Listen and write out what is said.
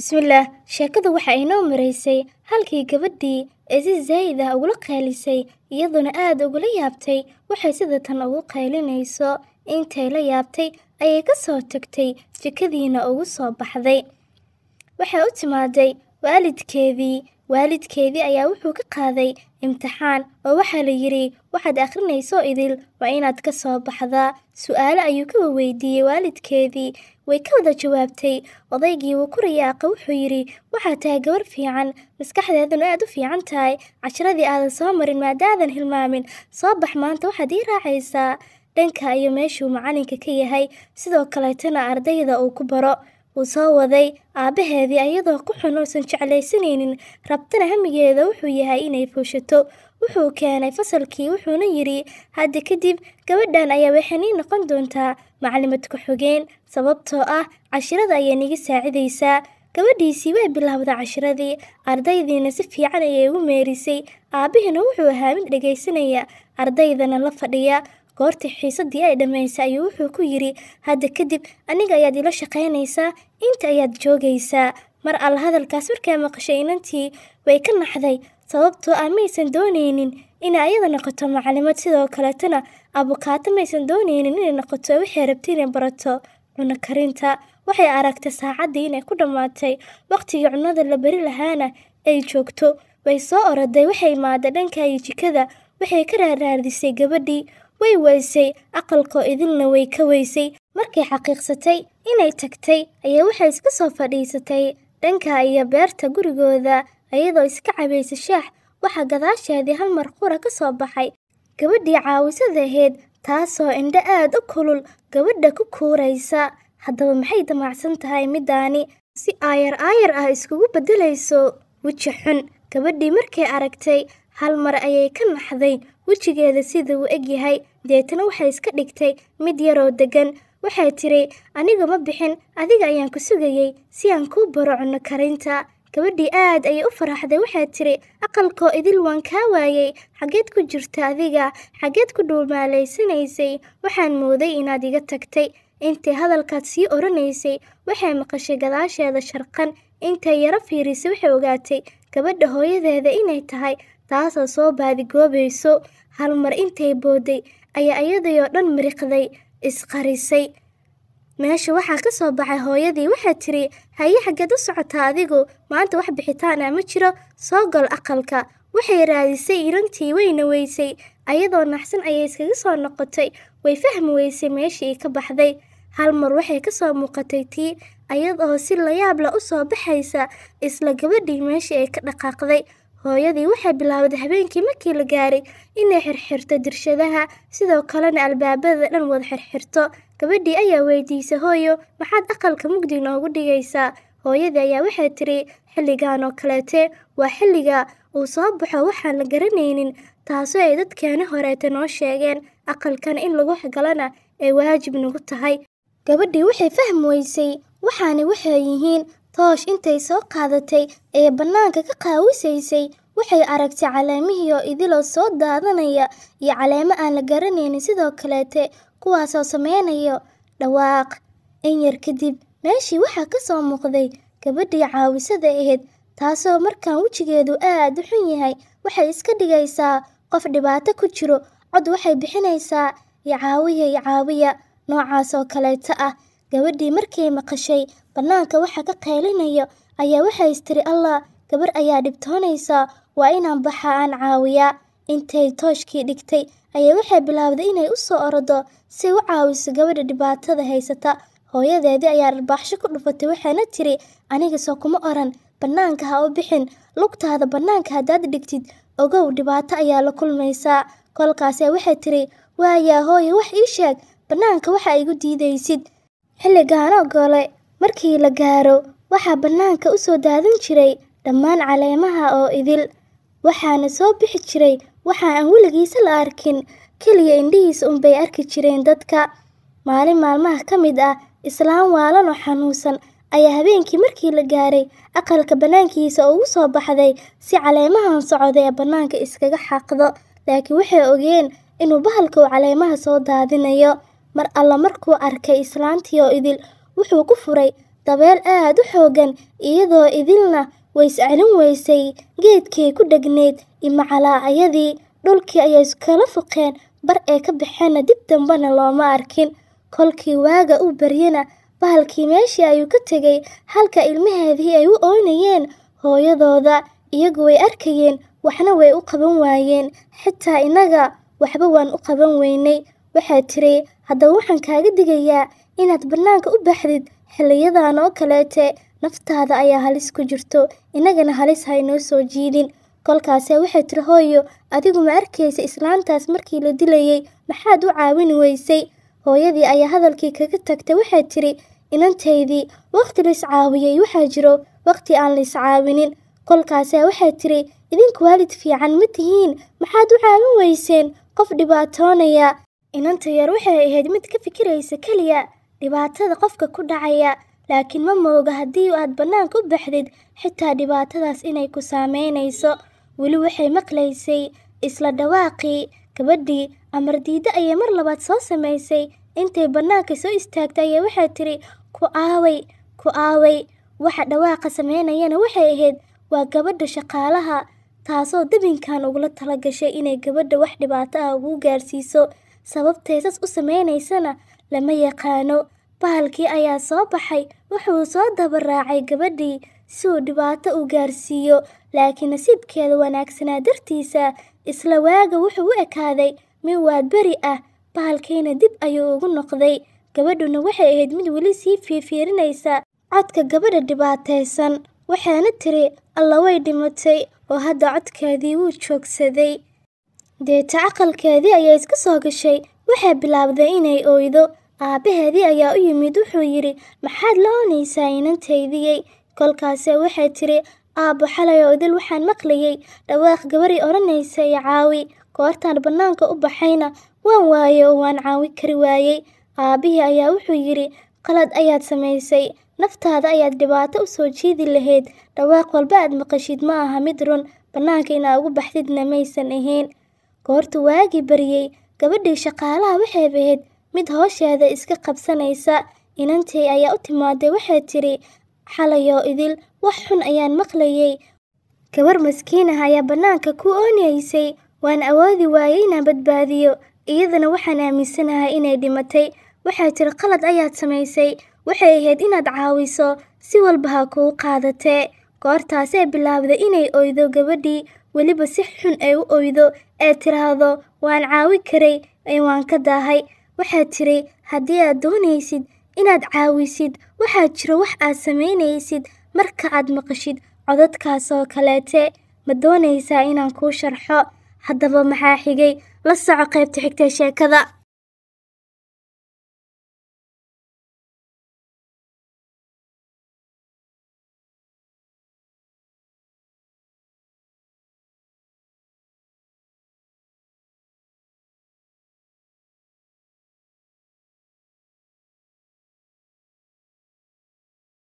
bismillaah sheekadu waxa aynoo maraysay halkii gabadhii ee si zaa'id ah ugula qaylisay iyaduna aad ugula yaabtay waxay sida tan ugu qaylinayso intay la yaabtay ayay ka soo tagtay jikadiina ugu soo baxday waxay u timaaday waalidkeedii Waalidkeedii ayaa wuxuu ka qaaday imtixaan oo waxaa la yidhi waxaad akhrinayso idil waa inaad ka soo baxdaa aalo ayuu ka weydiiyey waalidkeedii way ka wada jawaabtay odaygii wakuriyaaqa wuxuu yidhi waxaad tahay gabar fiican maskaxdeeduna aad u fiican tahay cashiradii aadan soo marin maadaadan hilmaamin soo bax maanta waxaad ii raacaysaa dhanka iyo meeshuu macalinka ka yahay sidoo kaleetana ardayda uu ku baro wuu soo waday aabbaheedii iyadoo ku xun uusan jeclaysanaynin rabtana hamigeeda wuxuu yahay inay fuushato wuxuu keenay fasalkii wuxuuna yidhi hadda kadib gabadhan ayaa waxaynii noqon doontaa maclimad ku-xogeen sababtoo ah cashirada ayaa niga saacidaysaa gabadhiisii way bilowda cashiradii ardaydiina si fiican ayay ugu meerisay aabbihiina wuxuu ahaa mid dhegaysanaya ardaydana la fadhiya goortii xiisadii ay dhammaysay ayuu wuxuu ku yidhi hadda kadib aniga ayaad ila shaqaynaysaa inta ayaad joogaysaa mar alla hadalkaas markaa maqashay inantii way ka naxday sababtoo ah maysan doonaynin inay ayada noqoto macalimad sidoo kaletana abukaato maysan doonaynin inay noqoto waxay rabtay inay barato cuno karinta waxay aragtay saacaddii inay ku dhammaatay waqtigii cunnada la beri lahaana ay joogto way soo oroday waxay imaaday iyo jikada waxay ka raaraadisay gabadhii way weysay aqalkoo idinna way ka weysay markay xaqiiqsatay inay tagtay ayaa waxay iska soo fadhiisatay dhanka iyo beerta gurigooda iyadoo iska cabaysa shaax waxaa gadaasheedii hal mar qura ka soo baxay gabadhii caawisada ahayd taasoo indho aad u kulul gabadha ku kuuraysa haddaba maxay damacsan tahay middaani si aayar aayar ah iskugu beddelayso weji xun gabadhii markay aragtay hal mar ayay ka naxday wejigeeda siduu eg yahay deetana waxay iska dhigtay mid yaroo deggan waxay tiri aniga ma bixin adiga ayaan ku sugayey si aan kuu baro cunno karinta gabadhii aad ayay u faraxday waxay tiri aqalkoo idil waan kaa waayey xaggeed ku jirta adiga xaggeed ku dhuumaalaysanaysay waxaan mooday inaad iga tagtay intay hadalkaad sii odhanaysay waxay maqashay gadaasheeda sharqan intay yaro fiirisay waxay ogaatay gabadha hooyadeeda inay tahay taasoo soo baadigoobayso hal mar intay booday ayaa iyadii oo dhan miriqday isqarisay meesha waxaa ka soo baxay hooyadii waxaa tiri haye xaggeed u socotaa adigu maanta wax bixitaana ah ma jiro soo gol aqalka waxay raadisay irantii wayna weysay ayadoo naxsan ayay iskaga soo noqotay way fahmi weysay meeshii ka baxday hal mar waxay ka soo muuqatay tii ayadoo si layaab la u soo baxaysa isla gabadhii meeshii ay ka dhaqaaqday Hooyadii waxay bilowday habeenkii markii la gaaray inay xirxirto dirshadaha, sidoo kalena albaabada dhan wada xirxirto. Gabadhii ayaa weydiisay, "Hooyo, maxaad aqalka mugdi noogu dhigaysaa?" Hooyadii ayaa waxay tiri, "Xilligan oo kaleete waa xilliga uu soo baxo waxaan la garanaynin, taasoo ay dadkeenna horeeta noo sheegeen, aqalkana in lagu galana ay waajib nagu tahay." Gabadhii waxay fahmi weysay, waxaani waxay yihiin toosh intay soo qaadatay ee bannaanka ka qaawisaysay waxay aragtay caleemihii oo idiloo soo daadanaya iyo caleemo aan la garanaynin sidoo kaleete kuwaasoo sameynayo dhawaaq in yar kadib meeshii waxaa ka soo muuqday gabadhii caawisada ahayd taasoo markaan wejigeedu aad u xun yahay waxay iska dhigaysaa qof dhibaato ku jiro cod waxay bixinaysaa icaawiya icaawiya noocaas oo kaleeta ah gabadhii markay maqashay bannaanka waxa ka qaylinaya ayaa waxay istiri allah gabar ayaa dhibtoonaysaa waa inaan baxaa aan caawiyaa intay tooshkii dhigtay ayaa waxay bilaabday inay u soo orodo si u caawiso gabadha dhibaatada haysata hooyadeedii ayaa dharbaaxsho ku dhufatay waxayna tiri aniga soo kuma oran bannaanka ha u bixin lugtaada bannaanka haddaad dhigtid ogow dhibaato ayaa la kulmaysaa kolkaasee waxay tiri waayaa hooye wax ii sheeg bannaanka waxa igu diidaysid xilligaan oo gole markii la gaaro waxaa bannaanka u soo daadan jiray dhammaan caleemaha oo idil waxaana soo bixi jiray waxa aan weligiisa la arkin keliya indhihiisa unbay arki jireen dadka maalin maalmaha ka mid ah islaam waalan oo xanuunsan ayaa habeenkii markii la gaaray aqalka bannaankiisa ugu soo baxday si caleemahan socda ee bannaanka iskaga xaqdo laakiin waxay ogeen inuu bahalka uu caleemaha soo daadinayo mar alla markuu arkay islaantii oo idil wuxuu ku furay dabeel aad u xooggan iyadoo idilna ways-celin weysay geedkay ku dhegnayd imacalaacayadii dhulkii ayay iskala fuqeen bar ee ka baxeenna dib dambana looma arkin kolkii waaga u baryana bahalkii meeshii ayuu ka tegay halka ilmaheedii ay u oonayeen hooyadooda iyagu way arkayeen waxna way u qaban waayeen xitaa innaga waxba waan u qaban weynay waxaad tiri haddaba waxaan kaaga digayaa inaad bannaanka u baxdid xiliyadan oo kaleete naftaada ayaa halis ku jirto innagana halis haynoo soo jiidin kolkaase waxay tiri hooyo adigu ma arkaysa islaantaas markii la dilayay maxaad u caawin weysay hooyadii ayaa hadalkii kaga tagtay waxay tiri inantaydii wakhti la iscaawiyey waxaa jiro wakhti aan la iscaawinin kolkaase waxay tiri idinku waalid fiican ma tihiin maxaad u caawin weyseen qof dhibaatoonaya Inanta yar waxay ahayd mid ka fikiraysa keliya dhibaatada qofka ku dhacaya, laakiin ma mooga haddii aad bannaanka u baxdid, xitaa dhibaatadaas inay ku saameynayso. Weli waxay maqlaysay isla dhawaaqii gabadhii. Amar diido ayay mar labaad soo samaysay. Intay bannaanka soo istaagtay ayaa waxay tiri Ku aaway, ku aaway. Waxa dhawaaqa sameynayana waxay ahayd waa gabadha shaqaalaha, taasoo dabinkan ugula tala gashay inay gabadha wax dhibaato ah ugu gaarsiiso sababtay sas u samaynaysana lama yaqaano bahalkii ayaa soo baxay wuxuu soo daba raacay gabadhii si uu dhibaato u gaarsiiyo laakiin nasiibkeeda wanaagsanaa dartiisa isla waaga wuxuu u ekaaday mid beri ah bahalkiina dib ayuu ugu noqday gabadhuna waxay ahayd mid weli sii fiirfiirinaysa codka gabadha dhibaataysan waxaana tiri alla way dhimatay oo hadda codkeedii wuu joogsaday deeta caqalkeedii ayaa iska soo gashay waxay bilaabday inay oydo aabbaheedii ayaa u yimid wuxuu yidhi maxaad la oonaysaa inantaydiyey kolkaase waxay tiri aabbo xalay idil waxaan maqlayey dhawaaq gabarii odhanaysa iyo caawi goortaan bannaanka u baxayna waan waaye oo waan caawi kari waayey aabbihii ayaa wuxuu yidhi qalad ayaad samaysay naftaada ayaad dhibaato u soo jiidi lahayd dhawaaq walba aad maqashid ma aha mid run bannaanka inaa ugu baxdidna maysan ahayn goortu waagii baryay, gabadhii shaqaalaha waxay ahayd mid hoosheeda iska qabsanaysa. inantii ayaa u timaaday waxay tidhi, xalayoo idil, wax xun ayaan maqlayay. Gabar maskiin ah ayaa bannaanka ku oonaysay, waan awoodi waayey inaan badbaadiyo. Iyadana waxaan aaminsanahay inay dhimatay. Waxay tidhi qalad ayaad samaysay, waxay ahayd inaad caawiso, si walba ha kuu qaadatee. goortaasee bilaabday inay oydo gabadhii weliba si xun ay u oydo ee tiraahdo waan caawi karay ee waan ka daahay waxaad tiray haddii aad doonaysid inaad caawisid waxaa jiro wax aad samaynaysid marka aad maqashid codadkaas oo kaleete ma doonaysaa inaan kuu sharxo haddaba maxaa xigay la soco qaybta xigtay sheekada